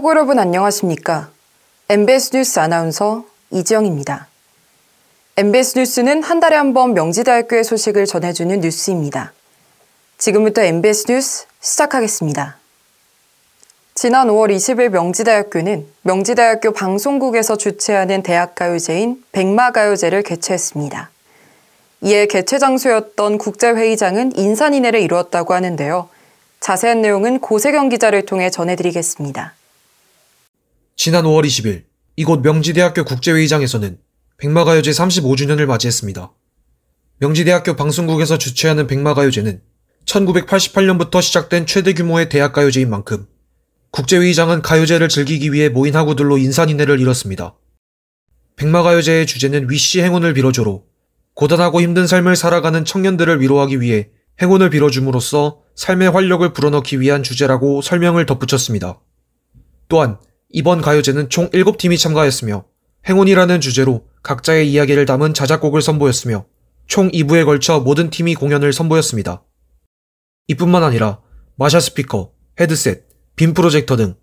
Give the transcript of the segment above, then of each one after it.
시카고 여러분 안녕하십니까? MBS 뉴스 아나운서 이지영입니다. MBS 뉴스는 한 달에 한 번 명지대학교의 소식을 전해주는 뉴스입니다. 지금부터 MBS 뉴스 시작하겠습니다. 지난 5월 20일 명지대학교는 명지대학교 방송국에서 주최하는 대학가요제인 백마가요제를 개최했습니다. 이에 개최 장소였던 국제회의장은 인산인해를 이루었다고 하는데요. 자세한 내용은 고세경 기자를 통해 전해드리겠습니다. 지난 5월 20일 이곳 명지대학교 국제회의장에서는 백마가요제 35주년을 맞이했습니다. 명지대학교 방송국에서 주최하는 백마가요제는 1988년부터 시작된 최대 규모의 대학가요제인 만큼 국제회의장은 가요제를 즐기기 위해 모인 학우들로 인산인해를 이뤘습니다. 백마가요제의 주제는 위씨 행운을 빌어줘로 고단하고 힘든 삶을 살아가는 청년들을 위로하기 위해 행운을 빌어줌으로써 삶의 활력을 불어넣기 위한 주제라고 설명을 덧붙였습니다. 또한 이번 가요제는 총 7팀이 참가했으며 행운이라는 주제로 각자의 이야기를 담은 자작곡을 선보였으며 총 2부에 걸쳐 모든 팀이 공연을 선보였습니다. 이뿐만 아니라 마샤 스피커, 헤드셋, 빔 프로젝터 등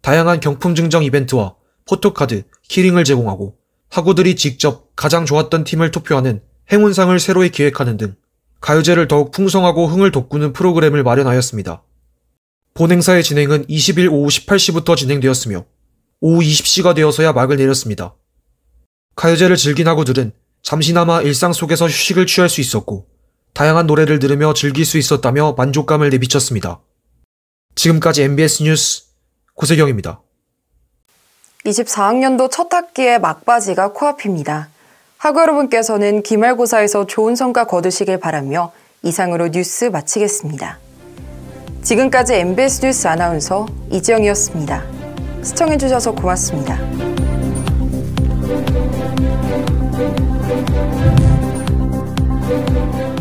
다양한 경품 증정 이벤트와 포토카드, 키링을 제공하고 학우들이 직접 가장 좋았던 팀을 투표하는 행운상을 새로이 기획하는 등 가요제를 더욱 풍성하고 흥을 돋구는 프로그램을 마련하였습니다. 본행사의 진행은 20일 오후 18시부터 진행되었으며 오후 20시가 되어서야 막을 내렸습니다. 가요제를 즐긴 학우들은 잠시나마 일상 속에서 휴식을 취할 수 있었고 다양한 노래를 들으며 즐길 수 있었다며 만족감을 내비쳤습니다. 지금까지 MBS 뉴스 고세경입니다. 24학년도 첫 학기의 막바지가 코앞입니다. 학우 여러분께서는 기말고사에서 좋은 성과 거두시길 바라며 이상으로 뉴스 마치겠습니다. 지금까지 MBS 뉴스 아나운서 이지영이었습니다. 시청해주셔서 고맙습니다. thank you